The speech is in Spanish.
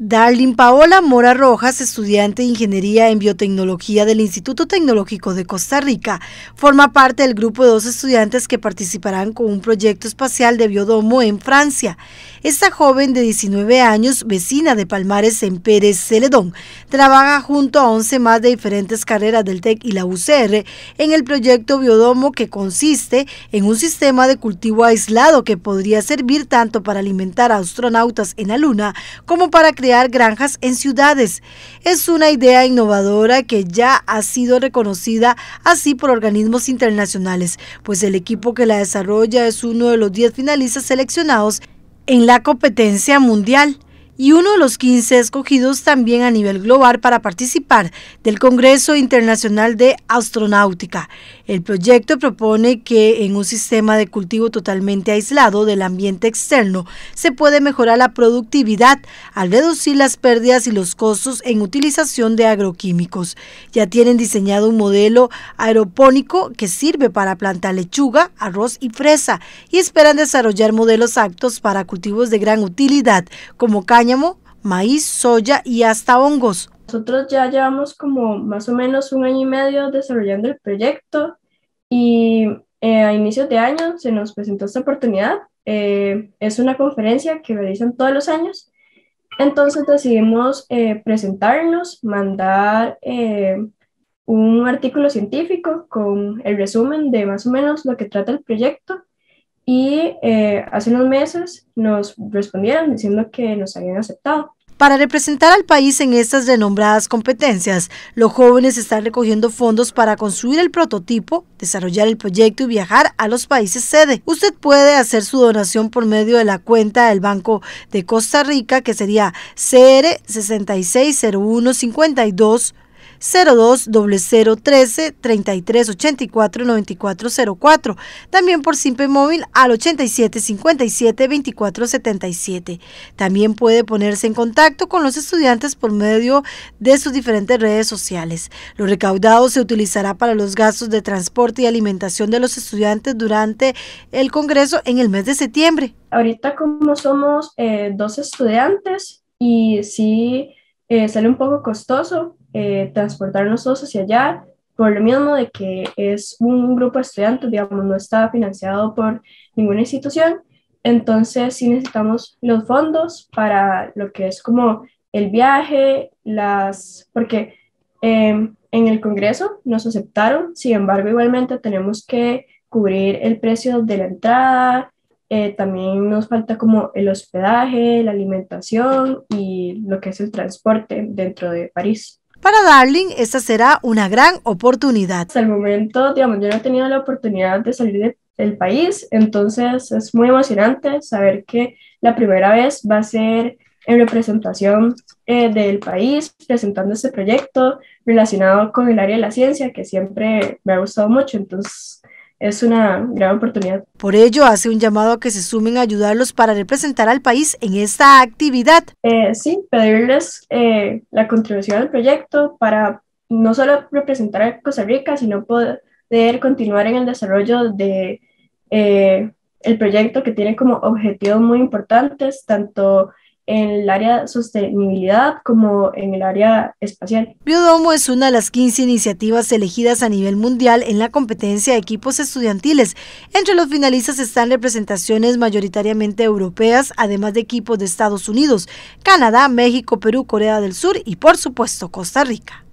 Darlin Paola Mora Rojas, estudiante de Ingeniería en Biotecnología del Instituto Tecnológico de Costa Rica, forma parte del grupo de dos estudiantes que participarán con un proyecto espacial de biodomo en Francia. Esta joven de 19 años, vecina de Palmares en Pérez Celedón, trabaja junto a 11 más de diferentes carreras del TEC y la UCR en el proyecto biodomo que consiste en un sistema de cultivo aislado que podría servir tanto para alimentar a astronautas en la Luna como para crear granjas en ciudades. Es una idea innovadora que ya ha sido reconocida así por organismos internacionales, pues el equipo que la desarrolla es uno de los 10 finalistas seleccionados en la competencia mundial y uno de los 15 escogidos también a nivel global para participar del Congreso Internacional de Astronáutica. El proyecto propone que en un sistema de cultivo totalmente aislado del ambiente externo se puede mejorar la productividad al reducir las pérdidas y los costos en utilización de agroquímicos. Ya tienen diseñado un modelo aeropónico que sirve para plantar lechuga, arroz y fresa y esperan desarrollar modelos aptos para cultivos de gran utilidad como caña maíz, soya y hasta hongos. Nosotros ya llevamos como más o menos un año y medio desarrollando el proyecto y eh, a inicios de año se nos presentó esta oportunidad. Eh, es una conferencia que realizan todos los años. Entonces decidimos eh, presentarnos, mandar un artículo científico con el resumen de más o menos lo que trata el proyecto y eh, hace unos meses nos respondieron diciendo que nos habían aceptado. Para representar al país en estas renombradas competencias, los jóvenes están recogiendo fondos para construir el prototipo, desarrollar el proyecto y viajar a los países sede. Usted puede hacer su donación por medio de la cuenta del Banco de Costa Rica, que sería CR 660152. 02 84 3384 9404. También por Simple Móvil al 8757 2477. También puede ponerse en contacto con los estudiantes por medio de sus diferentes redes sociales. Lo recaudado se utilizará para los gastos de transporte y alimentación de los estudiantes durante el Congreso en el mes de septiembre. Ahorita como somos eh, dos estudiantes y sí eh, sale un poco costoso, eh, transportarnos todos hacia allá, por lo mismo de que es un grupo de estudiantes, digamos, no está financiado por ninguna institución, entonces sí necesitamos los fondos para lo que es como el viaje, las, porque em, en el Congreso nos aceptaron, sin embargo, igualmente tenemos que cubrir el precio de la entrada, eh, también nos falta como el hospedaje, la alimentación y lo que es el transporte dentro de París. Para Darling, esta será una gran oportunidad. Hasta el momento, digamos, yo no he tenido la oportunidad de salir del país, entonces es muy emocionante saber que la primera vez va a ser en representación eh, del país, presentando este proyecto relacionado con el área de la ciencia, que siempre me ha gustado mucho, entonces es una gran oportunidad. Por ello, hace un llamado a que se sumen a ayudarlos para representar al país en esta actividad. Eh, sí, pedirles eh, la contribución al proyecto para no solo representar a Costa Rica, sino poder continuar en el desarrollo de eh, el proyecto que tiene como objetivos muy importantes, tanto en el área de sostenibilidad como en el área espacial. Biodomo es una de las 15 iniciativas elegidas a nivel mundial en la competencia de equipos estudiantiles. Entre los finalistas están representaciones mayoritariamente europeas, además de equipos de Estados Unidos, Canadá, México, Perú, Corea del Sur y por supuesto Costa Rica.